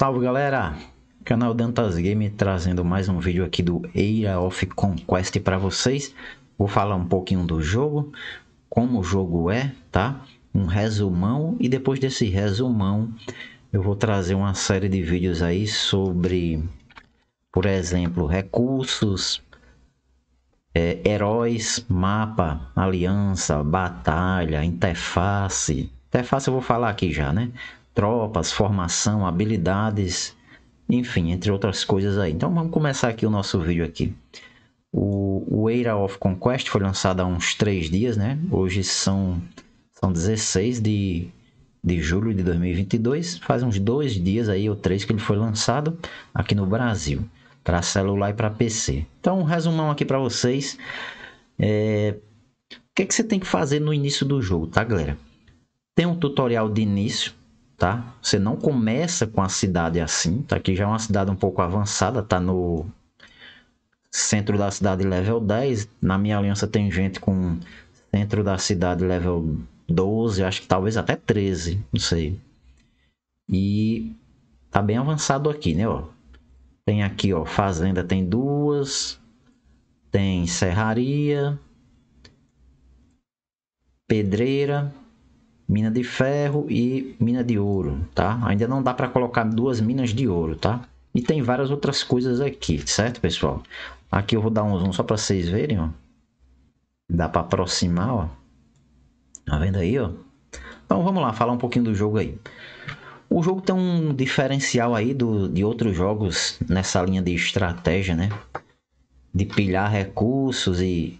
Salve galera, canal Dantas Game trazendo mais um vídeo aqui do Era of Conquest para vocês. Vou falar um pouquinho do jogo, como o jogo é, tá? Um resumão e depois desse resumão eu vou trazer uma série de vídeos aí sobre, por exemplo, recursos, é, heróis, mapa, aliança, batalha, interface. Interface eu vou falar aqui já, né? tropas, formação, habilidades, enfim, entre outras coisas aí. Então vamos começar aqui o nosso vídeo aqui. O, o Era of Conquest foi lançado há uns 3 dias, né? Hoje são, são 16 de, de julho de 2022. Faz uns dois dias aí ou três que ele foi lançado aqui no Brasil. Para celular e para PC. Então, um resumão aqui para vocês. É... O que, é que você tem que fazer no início do jogo, tá galera? Tem um tutorial de início tá? Você não começa com a cidade assim, tá? Aqui já é uma cidade um pouco avançada, tá no centro da cidade level 10. Na minha aliança tem gente com centro da cidade level 12, acho que talvez até 13, não sei. E tá bem avançado aqui, né, ó. Tem aqui, ó, fazenda tem duas, tem serraria, pedreira, mina de ferro e mina de ouro, tá? Ainda não dá para colocar duas minas de ouro, tá? E tem várias outras coisas aqui, certo, pessoal? Aqui eu vou dar um zoom só para vocês verem, ó. Dá para aproximar, ó. Tá vendo aí, ó? Então vamos lá, falar um pouquinho do jogo aí. O jogo tem um diferencial aí do, de outros jogos nessa linha de estratégia, né? De pilhar recursos e,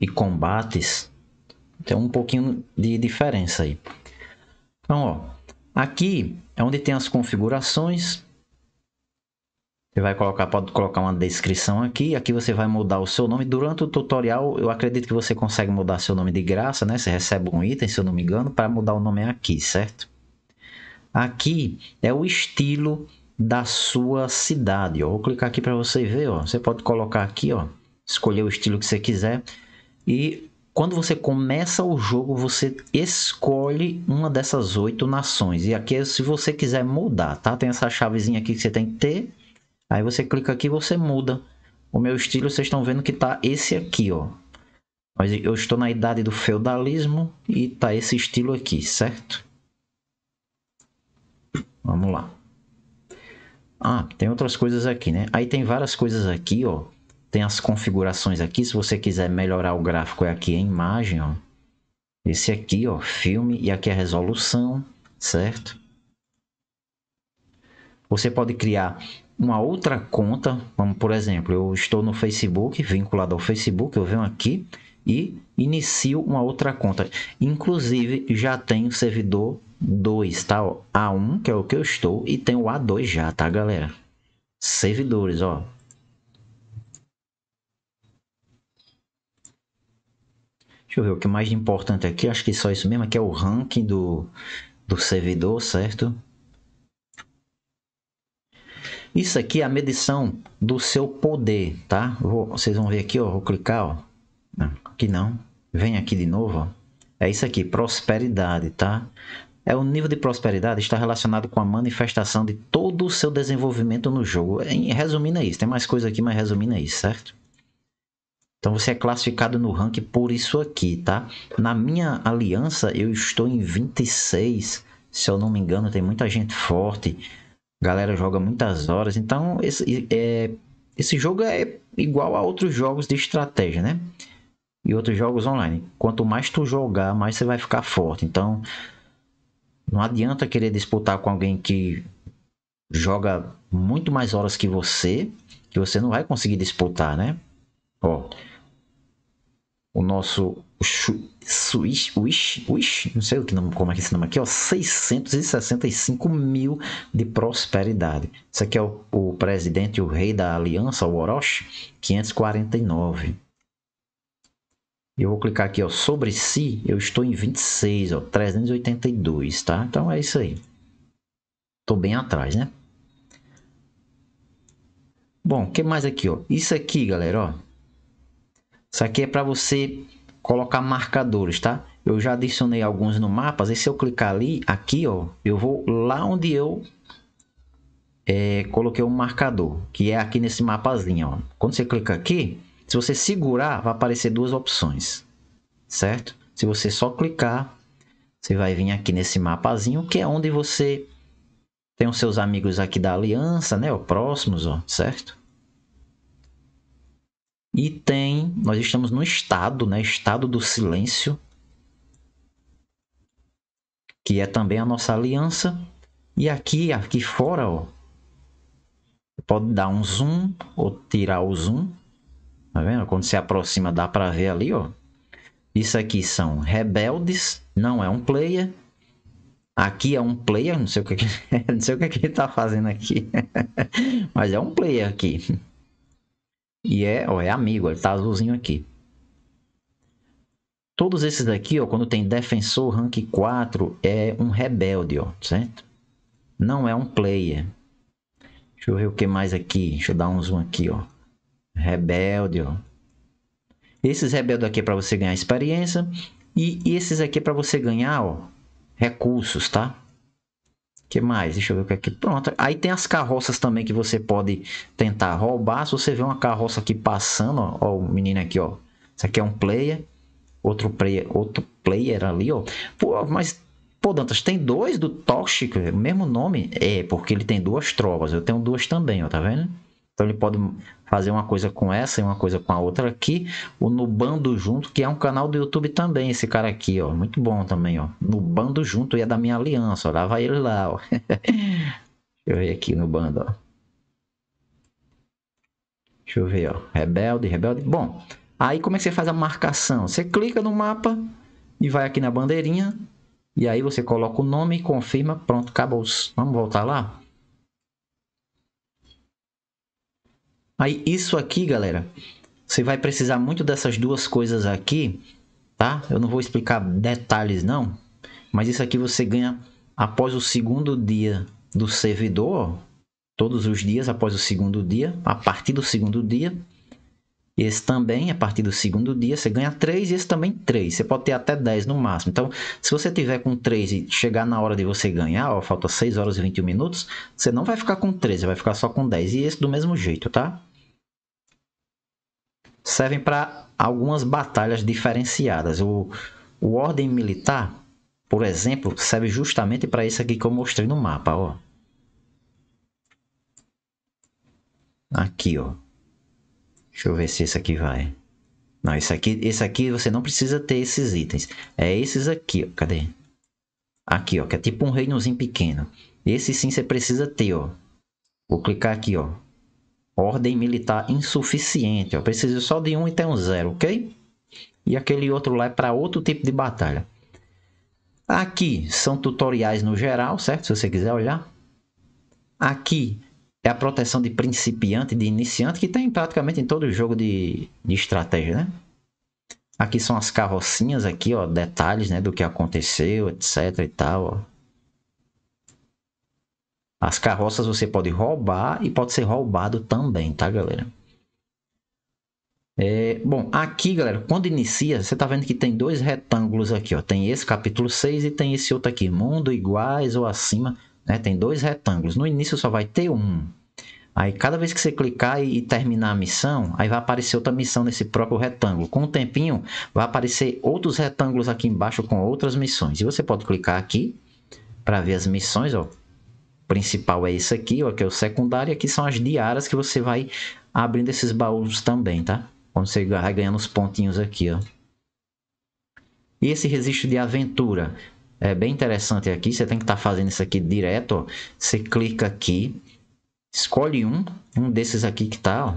e combates. Tem um pouquinho de diferença aí. Então, ó, aqui é onde tem as configurações. Você vai colocar, pode colocar uma descrição aqui. Aqui você vai mudar o seu nome. Durante o tutorial, eu acredito que você consegue mudar seu nome de graça, né? Você recebe um item, se eu não me engano, para mudar o nome aqui, certo? Aqui é o estilo da sua cidade. eu Vou clicar aqui para você ver. Ó. Você pode colocar aqui, ó, escolher o estilo que você quiser. E quando você começa o jogo, você escolhe uma dessas oito nações. E aqui é se você quiser mudar, tá? Tem essa chavezinha aqui que você tem que ter. Aí você clica aqui e você muda. O meu estilo, vocês estão vendo que tá esse aqui, ó. Mas eu estou na idade do feudalismo e tá esse estilo aqui, certo? Vamos lá. Ah, tem outras coisas aqui, né? Aí tem várias coisas aqui, ó. Tem as configurações aqui, se você quiser melhorar o gráfico é aqui a imagem, ó. Esse aqui, ó, filme e aqui a resolução, certo? Você pode criar uma outra conta, como por exemplo, eu estou no Facebook, vinculado ao Facebook, eu venho aqui e inicio uma outra conta. Inclusive, já tem o servidor 2, tá? Ó, A1, que é o que eu estou, e tem o A2 já, tá, galera? Servidores, ó. Deixa eu ver o que é mais importante aqui. Acho que só isso mesmo. É que é o ranking do, do servidor, certo? Isso aqui é a medição do seu poder, tá? Vou, vocês vão ver aqui, ó. Vou clicar, ó. aqui não. Vem aqui de novo, ó. É isso aqui, prosperidade, tá? É o nível de prosperidade está relacionado com a manifestação de todo o seu desenvolvimento no jogo. Resumindo é isso. Tem mais coisa aqui, mas resumindo é isso, certo? Então você é classificado no ranking por isso aqui, tá? Na minha aliança eu estou em 26, se eu não me engano, tem muita gente forte. Galera joga muitas horas, então esse, é, esse jogo é igual a outros jogos de estratégia, né? E outros jogos online. Quanto mais tu jogar, mais você vai ficar forte. Então não adianta querer disputar com alguém que joga muito mais horas que você, que você não vai conseguir disputar, né? Ó, o nosso Swish, Wish, Wish, não sei o que nome, como é que esse nome aqui, ó, 665 mil de prosperidade. Isso aqui é o, o presidente, o rei da aliança, o Orochi, 549. Eu vou clicar aqui, ó, sobre si, eu estou em 26, ó, 382, tá? Então é isso aí. Tô bem atrás, né? Bom, o que mais aqui, ó? Isso aqui, galera, ó isso aqui é para você colocar marcadores, tá? Eu já adicionei alguns no mapa. E se eu clicar ali, aqui, ó, eu vou lá onde eu é, coloquei um marcador, que é aqui nesse mapazinho, ó. Quando você clica aqui, se você segurar, vai aparecer duas opções, certo? Se você só clicar, você vai vir aqui nesse mapazinho, que é onde você tem os seus amigos aqui da aliança, né? Ó, próximos, ó, certo? E tem, nós estamos no estado, né, estado do silêncio, que é também a nossa aliança. E aqui, aqui fora, ó, pode dar um zoom ou tirar o zoom. Tá vendo? Quando se aproxima dá para ver ali, ó. Isso aqui são rebeldes, não é um player. Aqui é um player, não sei o que, não sei o que, que ele tá fazendo aqui. Mas é um player aqui. E é, ó, é amigo, ele tá azulzinho aqui. Todos esses aqui, ó, quando tem defensor rank 4, é um rebelde, ó, certo? Não é um player. Deixa eu ver o que mais aqui. Deixa eu dar um zoom aqui, ó. Rebelde, ó. Esses rebeldes aqui é para você ganhar experiência. E esses aqui é para você ganhar, ó, recursos, tá? que mais? Deixa eu ver o que é aqui. Pronto. Aí tem as carroças também que você pode tentar roubar. Se você vê uma carroça aqui passando, ó, ó o menino aqui, ó. Isso aqui é um player. Outro player, outro player ali, ó. Pô, mas Pô, Dantas, tem dois do Tóxico, o mesmo nome? É, porque ele tem duas trovas. Eu tenho duas também, ó, tá vendo? Então ele pode fazer uma coisa com essa e uma coisa com a outra aqui, o Nubando Junto, que é um canal do YouTube também, esse cara aqui, ó, muito bom também, ó. Nubando Junto e é da minha aliança, ó, lá vai ele lá, ó. Deixa eu ver aqui no bando, ó. Deixa eu ver, ó. Rebelde, rebelde. Bom, aí como é que você faz a marcação? Você clica no mapa e vai aqui na bandeirinha, e aí você coloca o nome, confirma, pronto, acabou. Vamos voltar lá? Aí isso aqui, galera, você vai precisar muito dessas duas coisas aqui, tá? Eu não vou explicar detalhes não, mas isso aqui você ganha após o segundo dia do servidor, todos os dias após o segundo dia, a partir do segundo dia. Esse também, a partir do segundo dia, você ganha 3 e esse também 3. Você pode ter até 10 no máximo. Então, se você tiver com 3 e chegar na hora de você ganhar, ó, falta 6 horas e 21 minutos, você não vai ficar com você vai ficar só com 10. E esse do mesmo jeito, tá? servem para algumas batalhas diferenciadas. O, o Ordem Militar, por exemplo, serve justamente para isso aqui que eu mostrei no mapa. Ó. Aqui, ó. Deixa eu ver se esse aqui vai. Não, esse aqui, esse aqui você não precisa ter esses itens. É esses aqui, ó. Cadê? Aqui, ó. Que é tipo um reinozinho pequeno. Esse sim você precisa ter, ó. Vou clicar aqui, ó. Ordem militar insuficiente. Ó. Preciso só de um e tem um zero, ok? E aquele outro lá é para outro tipo de batalha. Aqui são tutoriais no geral, certo? Se você quiser olhar. Aqui é a proteção de principiante, de iniciante, que tem praticamente em todo jogo de, de estratégia, né? Aqui são as carrocinhas aqui, ó, detalhes, né, do que aconteceu, etc e tal, ó. As carroças você pode roubar e pode ser roubado também, tá, galera? É, bom, aqui, galera, quando inicia, você tá vendo que tem dois retângulos aqui, ó. Tem esse capítulo 6 e tem esse outro aqui, mundo iguais ou acima, né? Tem dois retângulos. No início só vai ter um. Aí, cada vez que você clicar e terminar a missão, aí vai aparecer outra missão nesse próprio retângulo. Com o tempinho, vai aparecer outros retângulos aqui embaixo com outras missões. E você pode clicar aqui para ver as missões, ó principal é esse aqui, ó, que é o secundário, e aqui são as diárias que você vai abrindo esses baús também, tá? Quando você vai ganhando os pontinhos aqui, ó. E esse registro de aventura é bem interessante aqui, você tem que estar tá fazendo isso aqui direto, ó. Você clica aqui, escolhe um, um desses aqui que tá, ó.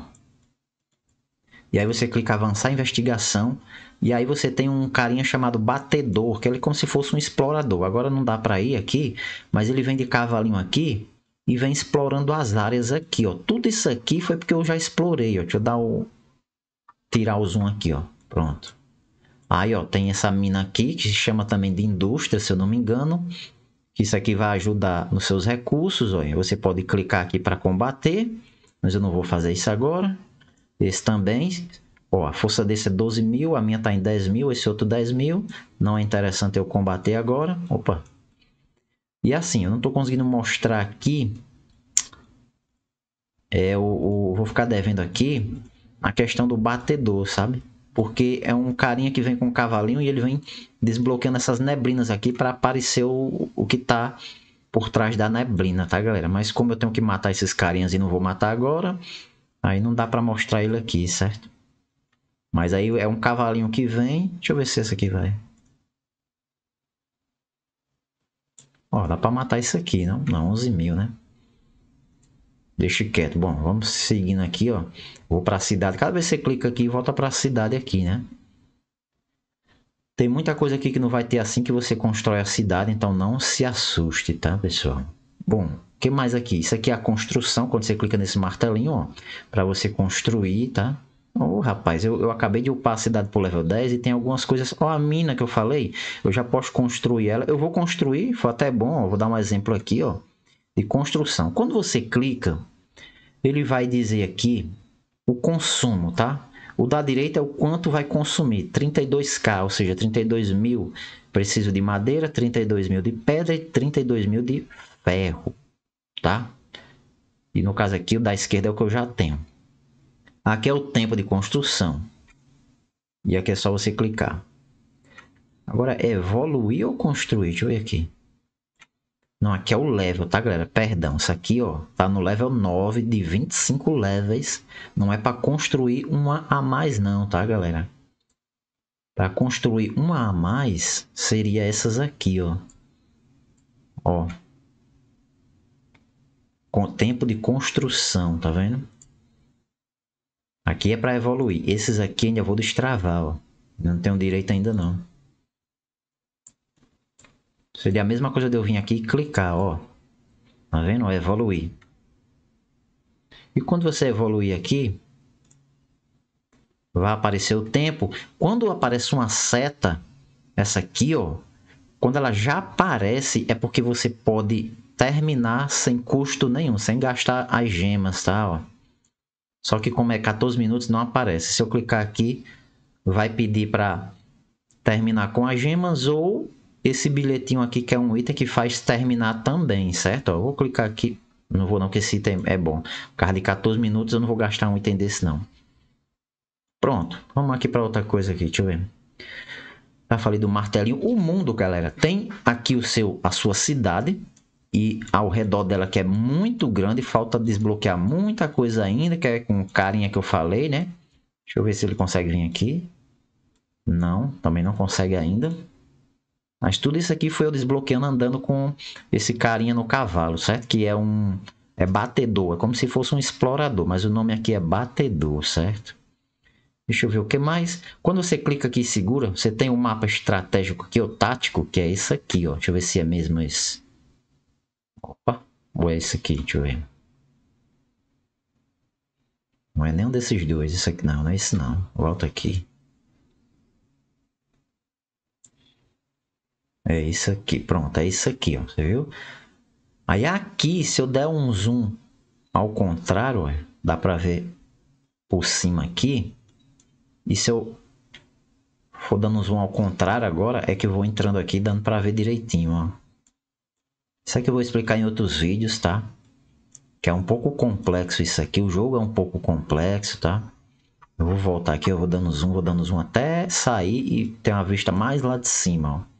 E aí você clica avançar investigação, e aí você tem um carinha chamado Batedor, que ele é como se fosse um explorador. Agora não dá para ir aqui, mas ele vem de cavalinho aqui e vem explorando as áreas aqui, ó. Tudo isso aqui foi porque eu já explorei, ó. Deixa eu dar o... Tirar o zoom aqui, ó. Pronto. Aí, ó, tem essa mina aqui, que se chama também de indústria, se eu não me engano. Isso aqui vai ajudar nos seus recursos, ó. Você pode clicar aqui para combater, mas eu não vou fazer isso agora. Esse também, Ó, a força desse é 12 mil, a minha tá em 10 mil, esse outro 10 mil. Não é interessante eu combater agora. Opa. E assim, eu não estou conseguindo mostrar aqui. É, o, vou ficar devendo aqui a questão do batedor, sabe? Porque é um carinha que vem com um cavalinho e ele vem desbloqueando essas neblinas aqui para aparecer o, o que está por trás da neblina, tá, galera? Mas como eu tenho que matar esses carinhas e não vou matar agora, aí não dá para mostrar ele aqui, certo? Mas aí é um cavalinho que vem. Deixa eu ver se esse aqui vai. Ó, dá pra matar isso aqui, não? Não, 11 mil, né? Deixa quieto. Bom, vamos seguindo aqui, ó. Vou pra cidade. Cada vez que você clica aqui, volta pra cidade aqui, né? Tem muita coisa aqui que não vai ter assim que você constrói a cidade, então não se assuste, tá, pessoal? Bom, o que mais aqui? Isso aqui é a construção, quando você clica nesse martelinho, ó, para você construir, tá? Oh, rapaz, eu, eu acabei de upar a cidade pro level 10 e tem algumas coisas. Ó, oh, a mina que eu falei, eu já posso construir ela. Eu vou construir, foi até bom, ó, vou dar um exemplo aqui, ó, de construção. Quando você clica, ele vai dizer aqui o consumo, tá? O da direita é o quanto vai consumir, 32k, ou seja, 32 mil preciso de madeira, 32 mil de pedra e 32 mil de ferro, tá? E no caso aqui, o da esquerda é o que eu já tenho. Aqui é o tempo de construção. E aqui é só você clicar. Agora, evoluir ou construir? Deixa eu ver aqui. Não, aqui é o level, tá, galera? Perdão, isso aqui, ó, tá no level 9 de 25 levels. Não é para construir uma a mais não, tá, galera? Para construir uma a mais, seria essas aqui, ó. Ó. Com tempo de construção, tá vendo? Aqui é para evoluir. Esses aqui ainda vou destravar, ó. Não tenho direito ainda, não. Seria a mesma coisa de eu vir aqui e clicar, ó. Tá vendo? evoluir. E quando você evoluir aqui, vai aparecer o tempo. Quando aparece uma seta, essa aqui, ó, quando ela já aparece, é porque você pode terminar sem custo nenhum, sem gastar as gemas, tá, ó. Só que como é 14 minutos, não aparece. Se eu clicar aqui, vai pedir para terminar com as gemas ou esse bilhetinho aqui que é um item que faz terminar também, certo? Ó, vou clicar aqui. Não vou não, que esse item é bom. Por causa de 14 minutos, eu não vou gastar um item desse não. Pronto, vamos aqui para outra coisa aqui, deixa eu ver. Já falei do martelinho. O mundo, galera, tem aqui o seu, a sua cidade, e ao redor dela que é muito grande, falta desbloquear muita coisa ainda, que é com carinha que eu falei, né? Deixa eu ver se ele consegue vir aqui. Não, também não consegue ainda. Mas tudo isso aqui foi eu desbloqueando andando com esse carinha no cavalo, certo? Que é um é batedor, é como se fosse um explorador, mas o nome aqui é batedor, certo? Deixa eu ver o que mais. Quando você clica aqui e segura, você tem o um mapa estratégico aqui, o tático, que é esse aqui, ó. Deixa eu ver se é mesmo esse. Opa, ou é esse aqui, deixa eu ver. Não é nenhum desses dois, isso aqui não, não é esse não. Volta aqui. É isso aqui, pronto, é isso aqui, ó, você viu? Aí aqui, se eu der um zoom ao contrário, ó, dá pra ver por cima aqui. E se eu for dando zoom ao contrário agora, é que eu vou entrando aqui dando pra ver direitinho, ó. Isso aqui eu vou explicar em outros vídeos, tá? Que é um pouco complexo isso aqui. O jogo é um pouco complexo, tá? Eu vou voltar aqui, eu vou dando zoom, vou dando zoom até sair e ter uma vista mais lá de cima, ó.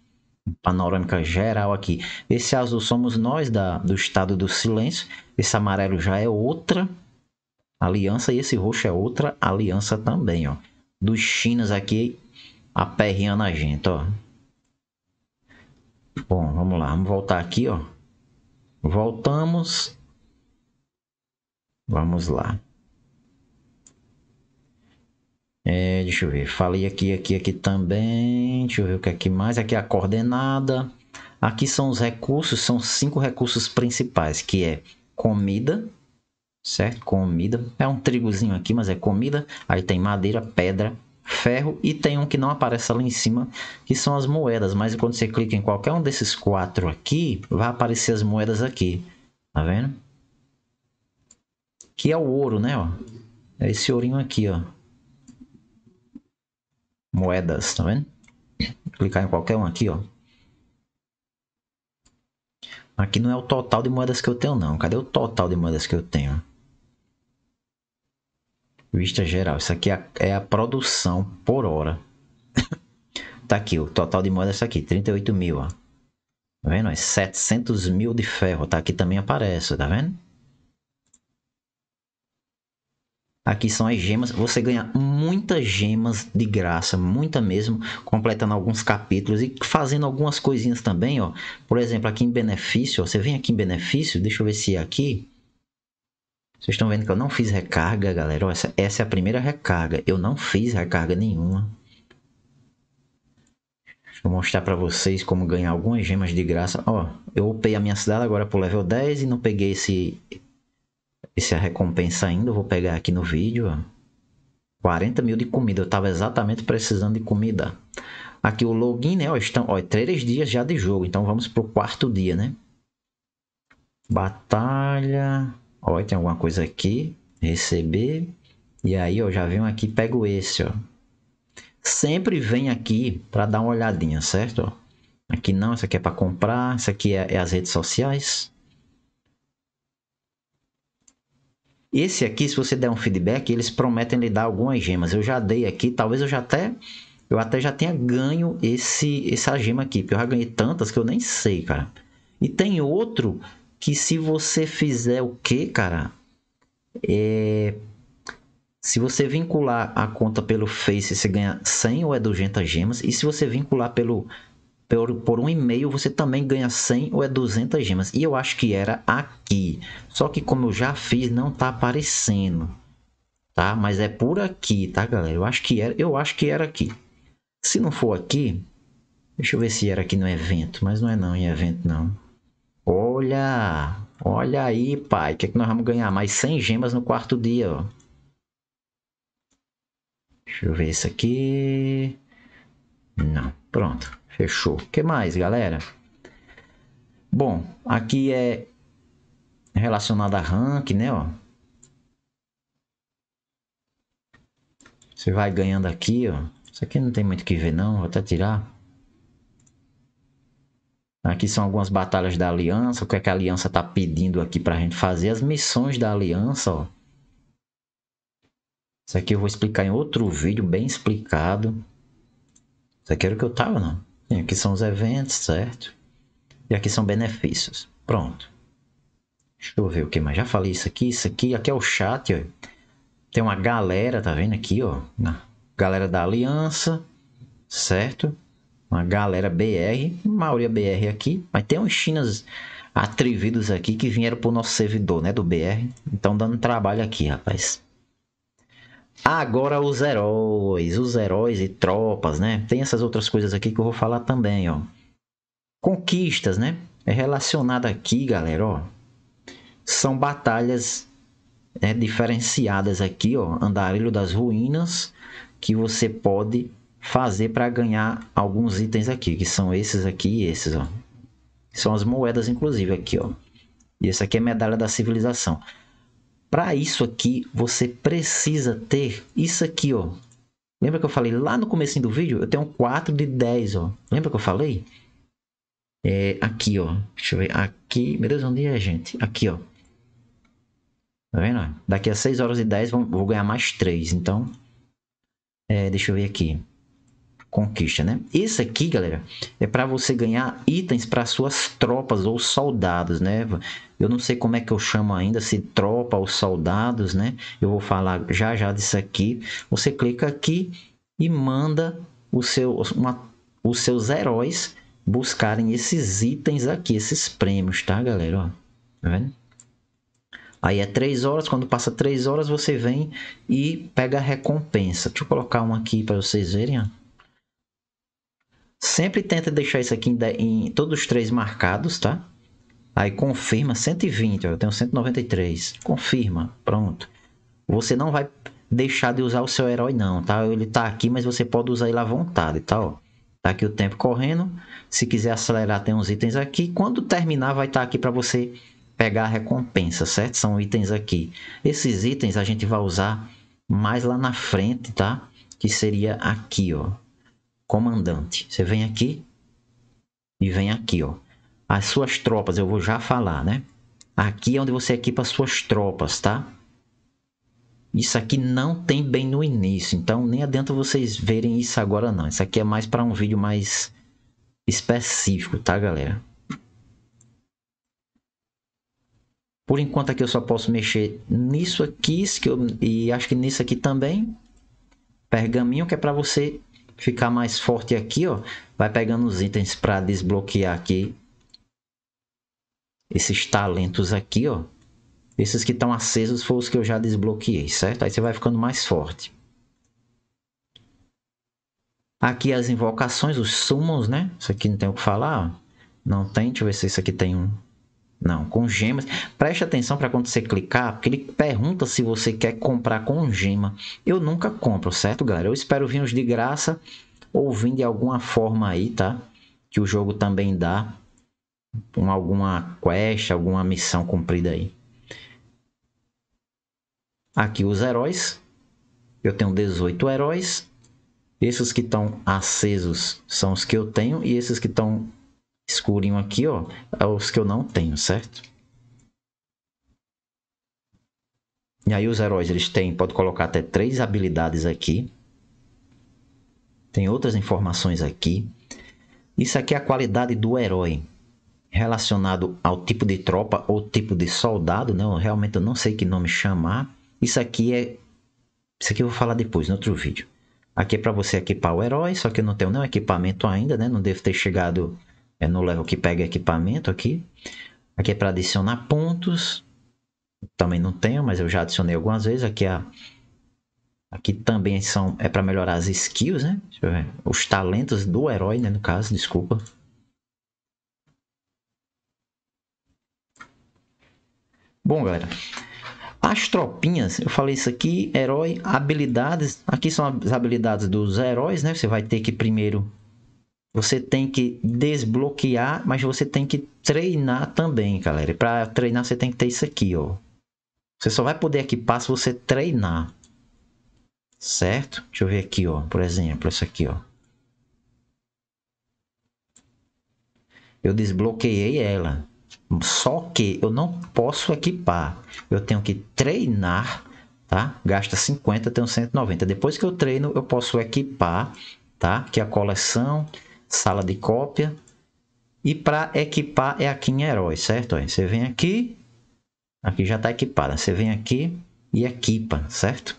Panorâmica geral aqui. Esse azul somos nós da, do estado do silêncio. Esse amarelo já é outra aliança e esse roxo é outra aliança também, ó. Dos chinas aqui aperreando a gente, ó. Bom, vamos lá, vamos voltar aqui, ó. Voltamos. Vamos lá. É, deixa eu ver. Falei aqui, aqui, aqui também. Deixa eu ver o que é aqui mais. Aqui é a coordenada. Aqui são os recursos, são cinco recursos principais, que é comida, certo? Comida. É um trigozinho aqui, mas é comida. Aí tem madeira, pedra, ferro e tem um que não aparece ali em cima, que são as moedas. Mas quando você clica em qualquer um desses quatro aqui, vai aparecer as moedas aqui. Tá vendo? Que é o ouro, né? Ó. É esse ourinho aqui, ó. Moedas, tá vendo? Clicar em qualquer um aqui, ó. Aqui não é o total de moedas que eu tenho, não. Cadê o total de moedas que eu tenho? Vista geral. Isso aqui é a, é produção por hora. tá aqui, o total de moeda é tá isso aqui, 38 mil, Tá vendo? É 700 mil de ferro. Tá aqui também aparece, tá vendo? Aqui são as gemas. Você ganha muitas gemas de graça, muita mesmo, completando alguns capítulos e fazendo algumas coisinhas também, ó. Por exemplo, aqui em benefício, ó, você vem aqui em benefício, deixa eu ver se é aqui. Vocês estão vendo que eu não fiz recarga, galera. essa, essa é a primeira recarga. Eu não fiz recarga nenhuma. Vou mostrar para vocês como ganhar algumas gemas de graça. Ó, eu upei a minha cidade agora pro level 10 e não peguei esse... Esse é a recompensa ainda. Eu vou pegar aqui no vídeo, ó. 40 mil de comida. Eu estava exatamente precisando de comida. Aqui o login, né? Ó, estão, ó, três dias já de jogo. Então vamos pro quarto dia, né? Batalha... Ó, tem alguma coisa aqui. Receber. E aí, ó, já venho aqui pego esse, ó. Sempre vem aqui para dar uma olhadinha, certo? Ó, aqui não, isso aqui é para comprar. Isso aqui é, é as redes sociais. Esse aqui, se você der um feedback, eles prometem lhe dar algumas gemas. Eu já dei aqui, talvez eu já até eu até já tenha ganho esse essa gema aqui, porque eu já ganhei tantas que eu nem sei, cara. E tem outro que se você fizer o que, cara? É... Se você vincular a conta pelo Face, você ganha 100 ou é 200 gemas. E se você vincular pelo por, por um e-mail, você também ganha 100 ou é 200 gemas. E eu acho que era aqui. Só que como eu já fiz, não tá aparecendo. Tá? Mas é por aqui, tá, galera? Eu acho que era, eu acho que era aqui. Se não for aqui, deixa eu ver se era aqui no evento, mas não é não em evento não. Olha! Olha aí, pai. O que, é que nós vamos ganhar? Mais 100 gemas no quarto dia, ó. Deixa eu ver isso aqui. Não, pronto. Fechou. O que mais, galera? Bom, aqui é relacionado a rank, né, ó. Você vai ganhando aqui, ó. Isso aqui não tem muito o que ver, não. Vou até tirar. Aqui são algumas batalhas da aliança. O que é que a aliança está pedindo aqui para a gente fazer? As missões da aliança, ó. Isso aqui eu vou explicar em outro vídeo bem explicado. Isso aqui era o que eu tava, não? E aqui são os eventos, certo? E aqui são benefícios. Pronto. Deixa eu ver o que mais. Já falei isso aqui, isso aqui. Aqui é o chat, ó. Tem uma galera, tá vendo aqui, ó. Galera da aliança, certo? uma galera BR, maioria BR aqui, mas tem uns chinas atrevidos aqui que vieram pro nosso servidor, né, do BR. Então dando trabalho aqui, rapaz. Agora os heróis, os heróis e tropas, né? Tem essas outras coisas aqui que eu vou falar também, ó. Conquistas, né? É relacionado aqui, galera, ó. São batalhas né, diferenciadas aqui, ó. Andarilho das Ruínas, que você pode fazer para ganhar alguns itens aqui, que são esses aqui e esses, ó. São as moedas, inclusive, aqui, ó. E essa aqui é a medalha da civilização. Para isso aqui, você precisa ter isso aqui, ó. Lembra que eu falei lá no começo do vídeo? Eu tenho 4 de 10, ó. Lembra que eu falei? É aqui, ó. Deixa eu ver. Aqui. Meu Deus, onde é, gente? Aqui, ó. Tá vendo? Daqui a 6 horas e 10 vou ganhar mais 3. Então, é, deixa eu ver aqui conquista, né? Esse aqui, galera, é para você ganhar itens para suas tropas ou soldados, né? Eu não sei como é que eu chamo ainda, se tropa ou soldados, né? Eu vou falar já já disso aqui. Você clica aqui e manda o seu, uma, os seus heróis buscarem esses itens aqui, esses prêmios, tá, galera? Ó, tá vendo? Aí é 3 horas, quando passa 3 horas você vem e pega a recompensa. Deixa eu colocar um aqui para vocês verem, ó. Sempre tenta deixar isso aqui em, em todos os três marcados, tá? Aí confirma 120, ó, eu tenho 193. Confirma, pronto. Você não vai deixar de usar o seu herói não, tá? Ele tá aqui, mas você pode usar ele à vontade, tá? Ó, tá aqui o tempo correndo. Se quiser acelerar, tem uns itens aqui. Quando terminar, vai estar tá aqui para você pegar a recompensa, certo? São itens aqui. Esses itens a gente vai usar mais lá na frente, tá? Que seria aqui, ó comandante, você vem aqui e vem aqui, ó. As suas tropas, eu vou já falar, né? Aqui é onde você equipa as suas tropas, tá? Isso aqui não tem bem no início, então nem adianta vocês verem isso agora não. Isso aqui é mais para um vídeo mais específico, tá, galera? Por enquanto aqui eu só posso mexer nisso aqui, isso que eu, e acho que nisso aqui também. Pergaminho que é para você ficar mais forte aqui, ó, vai pegando os itens para desbloquear aqui esses talentos aqui, ó. Esses que estão acesos foram os que eu já desbloqueei, certo? Aí você vai ficando mais forte. Aqui as invocações, os summons, né? Isso aqui não tem o que falar, ó. Não tem, deixa eu ver se isso aqui tem um. Não, com gemas. Preste atenção para quando você clicar, porque ele pergunta se você quer comprar com gema. Eu nunca compro, certo, galera? Eu espero vir os de graça ou vir de alguma forma aí, tá? Que o jogo também dá com alguma quest, alguma missão cumprida aí. Aqui os heróis. Eu tenho 18 heróis. Esses que estão acesos são os que eu tenho e esses que estão escurinho aqui, ó, os que eu não tenho, certo? E aí os heróis, eles têm, pode colocar até três habilidades aqui. Tem outras informações aqui. Isso aqui é a qualidade do herói, relacionado ao tipo de tropa ou tipo de soldado, né? Eu realmente eu não sei que nome chamar. Isso aqui é isso aqui eu vou falar depois, no outro vídeo. Aqui é para você equipar o herói, só que eu não tenho nenhum equipamento ainda, né? Não devo ter chegado é no level que pega equipamento aqui. Aqui é para adicionar pontos. Também não tenho, mas eu já adicionei algumas vezes. Aqui, a, aqui também são, é para melhorar as skills, né? Os talentos do herói, né? No caso, desculpa. Bom, galera. As tropinhas, eu falei isso aqui, herói, habilidades. Aqui são as habilidades dos heróis, né? Você vai ter que primeiro você tem que desbloquear, mas você tem que treinar também, galera. Para treinar você tem que ter isso aqui, ó. Você só vai poder equipar se você treinar. Certo? Deixa eu ver aqui, ó. Por exemplo, isso aqui, ó. Eu desbloqueei ela. Só que eu não posso equipar. Eu tenho que treinar, tá? Gasta 50, tenho 190. Depois que eu treino, eu posso equipar, tá? Que é a coleção sala de cópia. E para equipar é aqui em Herói, certo? Você vem aqui, aqui já está equipada. Você vem aqui e equipa, certo?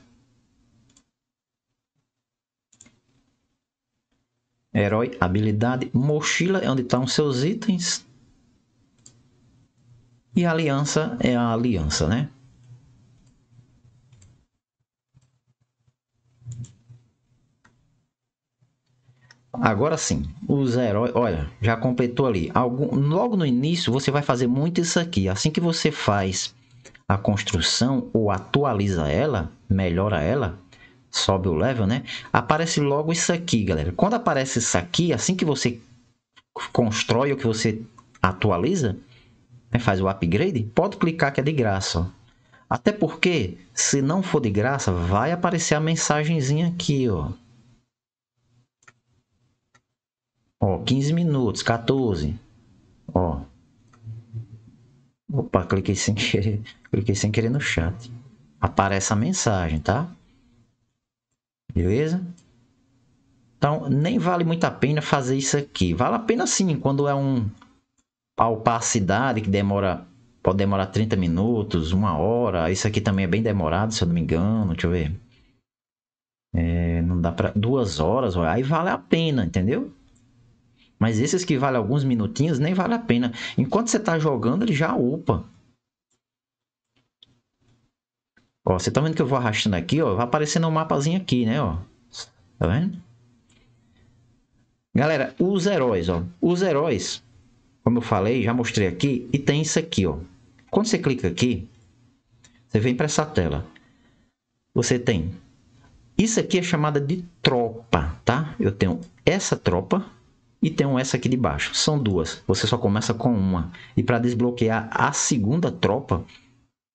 Herói, habilidade, mochila é onde estão tá os seus itens. E aliança é a aliança, né? Agora sim, os heróis. Olha, já completou ali. Algum, logo no início você vai fazer muito isso aqui. Assim que você faz a construção ou atualiza ela, melhora ela, sobe o level, né? Aparece logo isso aqui, galera. Quando aparece isso aqui, assim que você constrói ou que você atualiza, né? faz o upgrade, pode clicar que é de graça. Ó. Até porque, se não for de graça, vai aparecer a mensagenzinha aqui, ó Ó, 15 minutos, 14. Ó. Opa, cliquei sem querer, cliquei sem querer no chat. Aparece a mensagem, tá? Beleza? Então, nem vale muito a pena fazer isso aqui. Vale a pena sim, quando é um a opacidade que demora pode demorar 30 minutos, uma hora. Isso aqui também é bem demorado, se eu não me engano. Deixa eu ver. É, não dá para duas horas. Aí vale a pena, entendeu? Mas esses que valem alguns minutinhos nem vale a pena. Enquanto você está jogando, ele já upa. Ó, você tá vendo que eu vou arrastando aqui, ó? Vai aparecendo um mapazinho aqui, né, ó? Tá vendo? Galera, os heróis, ó. Os heróis, como eu falei, já mostrei aqui, e tem isso aqui, ó. Quando você clica aqui, você vem para essa tela. Você tem... Isso aqui é chamada de tropa, tá? Eu tenho essa tropa, e tem um essa aqui de baixo. São duas, você só começa com uma. E para desbloquear a segunda tropa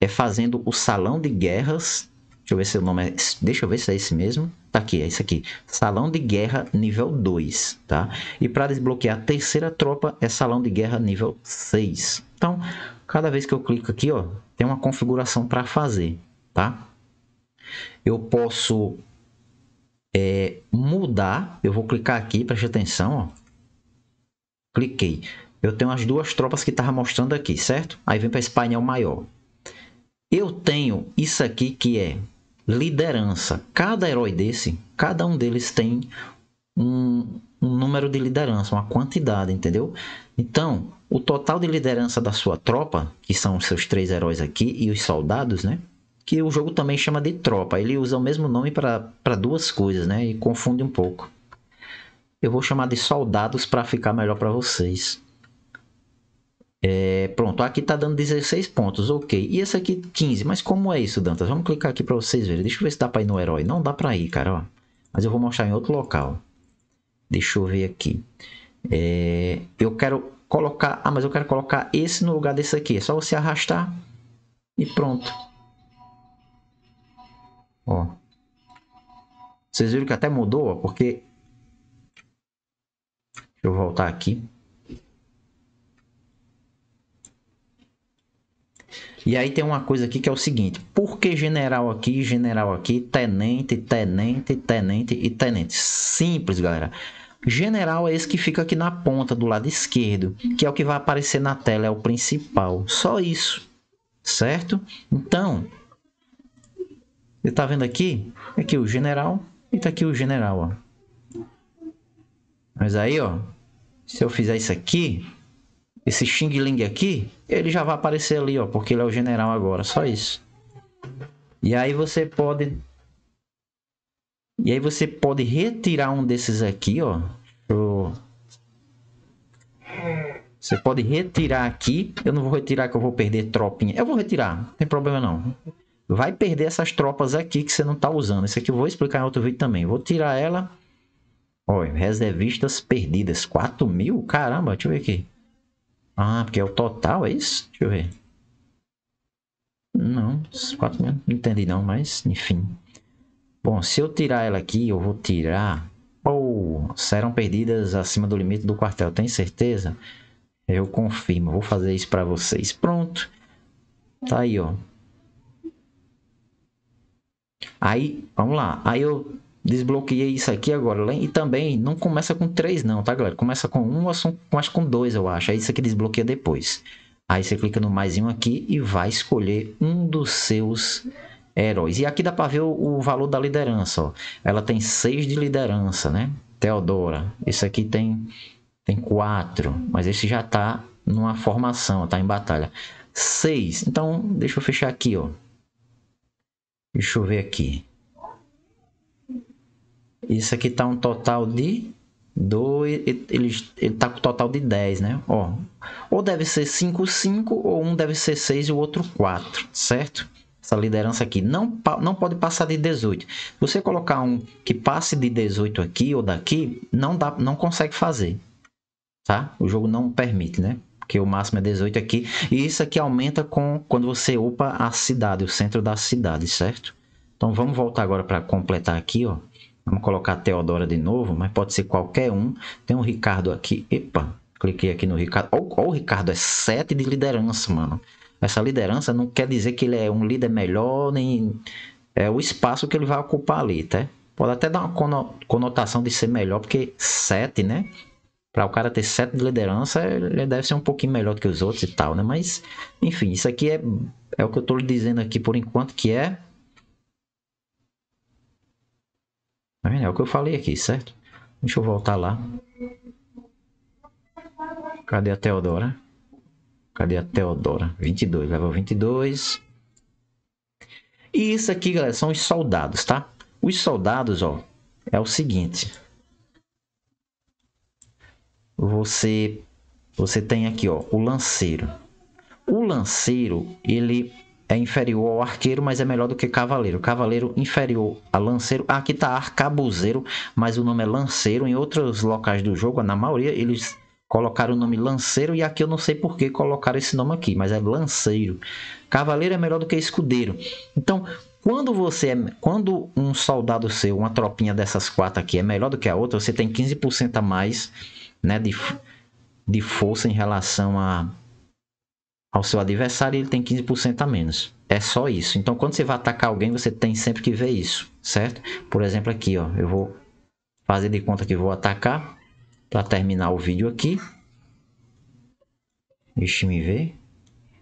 é fazendo o salão de guerras. Deixa eu ver se o nome é, deixa eu ver se é esse mesmo. Tá aqui, é isso aqui. Salão de guerra nível 2, tá? E para desbloquear a terceira tropa é salão de guerra nível 6. Então, cada vez que eu clico aqui, ó, tem uma configuração para fazer, tá? Eu posso é, mudar, eu vou clicar aqui, preste atenção, ó cliquei. Eu tenho as duas tropas que estava mostrando aqui, certo? Aí vem para esse painel maior. Eu tenho isso aqui que é liderança. Cada herói desse, cada um deles tem um, um número de liderança, uma quantidade, entendeu? Então, o total de liderança da sua tropa, que são os seus três heróis aqui e os soldados, né? Que o jogo também chama de tropa. Ele usa o mesmo nome para duas coisas, né? E confunde um pouco. Eu vou chamar de soldados para ficar melhor para vocês. É, pronto, aqui está dando 16 pontos, ok. E esse aqui 15, mas como é isso, Dantas? Vamos clicar aqui para vocês verem. Deixa eu ver se dá para ir no herói. Não dá para ir, cara, ó. Mas eu vou mostrar em outro local. Deixa eu ver aqui. É, eu quero colocar... Ah, mas eu quero colocar esse no lugar desse aqui. É só você arrastar e pronto. Ó. Vocês viram que até mudou, ó, porque Deixa eu voltar aqui. E aí tem uma coisa aqui que é o seguinte: por que general aqui, general aqui, tenente, tenente, tenente e tenente? Simples, galera. General é esse que fica aqui na ponta do lado esquerdo, que é o que vai aparecer na tela, é o principal. Só isso, certo? Então, você tá vendo aqui? Aqui o general e tá aqui o general, ó. Mas aí, ó, se eu fizer isso aqui, esse Xing Ling aqui, ele já vai aparecer ali, ó, porque ele é o general agora, só isso. E aí você pode E aí você pode retirar um desses aqui, ó. Você pode retirar aqui. Eu não vou retirar que eu vou perder tropinha. Eu vou retirar, não tem problema não. Vai perder essas tropas aqui que você não tá usando. Isso aqui eu vou explicar em outro vídeo também. Vou tirar ela Olha, reservistas perdidas. 4 mil? Caramba, deixa eu ver aqui. Ah, porque é o total, é isso? Deixa eu ver. Não, 4 mil. Não entendi não, mas enfim. Bom, se eu tirar ela aqui, eu vou tirar... Ou oh, serão perdidas acima do limite do quartel, tem certeza? Eu confirmo, vou fazer isso para vocês. Pronto. Tá aí, ó. Aí, vamos lá. Aí eu desbloqueia isso aqui agora. Né? E também não começa com 3 não, tá galera? Começa com 1 um, ou acho com 2 eu acho. É isso aqui desbloqueia depois. Aí você clica no mais um aqui e vai escolher um dos seus heróis. E aqui dá para ver o, o, valor da liderança. Ó. Ela tem 6 de liderança, né? Teodora. Esse aqui tem tem 4, mas esse já tá numa formação, tá em batalha. 6. Então, deixa eu fechar aqui, ó. Deixa eu ver aqui. Isso aqui tá um total de 2, ele, ele tá com total de 10, né? Ó, ou deve ser 5, 5, ou um deve ser 6 e o outro 4, certo? Essa liderança aqui não, não pode passar de 18. Você colocar um que passe de 18 aqui ou daqui, não, dá, não consegue fazer, tá? O jogo não permite, né? Porque o máximo é 18 aqui. E isso aqui aumenta com quando você upa a cidade, o centro da cidade, certo? Então vamos voltar agora para completar aqui, ó. Vamos colocar a Teodora de novo, mas pode ser qualquer um. Tem um Ricardo aqui. Epa, cliquei aqui no Ricardo. Olha o Ricardo, é 7 de liderança, mano. Essa liderança não quer dizer que ele é um líder melhor, nem é o espaço que ele vai ocupar ali, tá? Pode até dar uma conotação de ser melhor, porque 7, né? Para o cara ter 7 de liderança, ele deve ser um pouquinho melhor que os outros e tal, né? Mas, enfim, isso aqui é, é o que eu estou lhe dizendo aqui por enquanto, que é Tá é o que eu falei aqui, certo? Deixa eu voltar lá. Cadê a Teodora? Cadê a Teodora? 22, level 22. E isso aqui, galera, são os soldados, tá? Os soldados, ó, é o seguinte. Você, você tem aqui, ó, o lanceiro. O lanceiro, ele é inferior ao arqueiro, mas é melhor do que cavaleiro. Cavaleiro inferior a lanceiro. Ah, aqui está arcabuzeiro, mas o nome é lanceiro. Em outros locais do jogo, na maioria, eles colocaram o nome lanceiro e aqui eu não sei por que colocaram esse nome aqui, mas é lanceiro. Cavaleiro é melhor do que escudeiro. Então, quando você é, quando um soldado seu, uma tropinha dessas quatro aqui é melhor do que a outra, você tem 15% a mais, né, de, de força em relação a ao seu adversário, ele tem 15% a menos. É só isso. Então, quando você vai atacar alguém, você tem sempre que ver isso, certo? Por exemplo, aqui, ó, eu vou fazer de conta que vou atacar para terminar o vídeo aqui. Deixa me ver.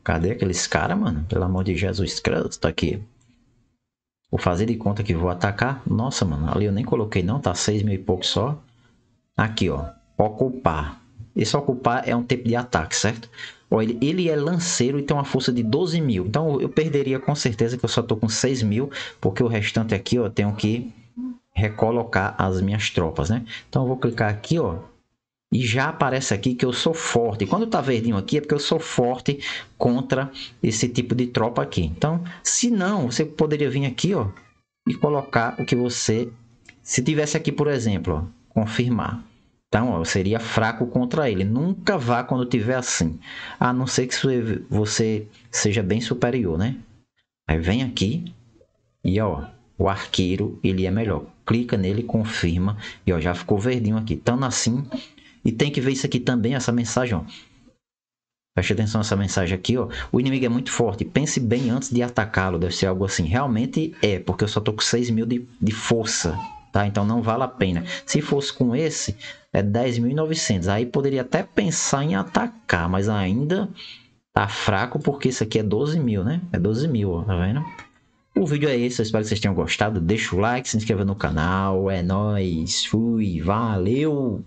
Cadê aqueles caras, mano? Pelo amor de Jesus Cristo, tá aqui. Vou fazer de conta que vou atacar. Nossa, mano, ali eu nem coloquei não, tá 6 mil e pouco só. Aqui, ó, ocupar. Esse ocupar é um tempo de ataque, certo? Ó, ele, é lanceiro e tem uma força de 12 mil. Então eu perderia com certeza que eu só tô com 6 mil, porque o restante aqui, ó, tenho que recolocar as minhas tropas, né? Então eu vou clicar aqui, ó. E já aparece aqui que eu sou forte. Quando tá verdinho aqui é porque eu sou forte contra esse tipo de tropa aqui. Então, se não, você poderia vir aqui, ó, e colocar o que você... Se tivesse aqui, por exemplo, ó, confirmar. Então, ó, seria fraco contra ele. Nunca vá quando tiver assim. A não ser que você seja bem superior, né? Aí vem aqui e ó, o arqueiro ele é melhor. Clica nele, confirma e ó, já ficou verdinho aqui. Tanto assim e tem que ver isso aqui também, essa mensagem, ó. Preste atenção nessa mensagem aqui, ó. O inimigo é muito forte. Pense bem antes de atacá-lo. Deve ser algo assim. Realmente é, porque eu só tô com 6 mil de, de força. Tá? Então não vale a pena. Se fosse com esse, é 10.900. Aí poderia até pensar em atacar, mas ainda tá fraco porque isso aqui é 12.000, mil, né? É 12.000, mil, ó, tá vendo? O vídeo é esse, eu espero que vocês tenham gostado. Deixa o like, se inscreva no canal, é nóis, fui, valeu!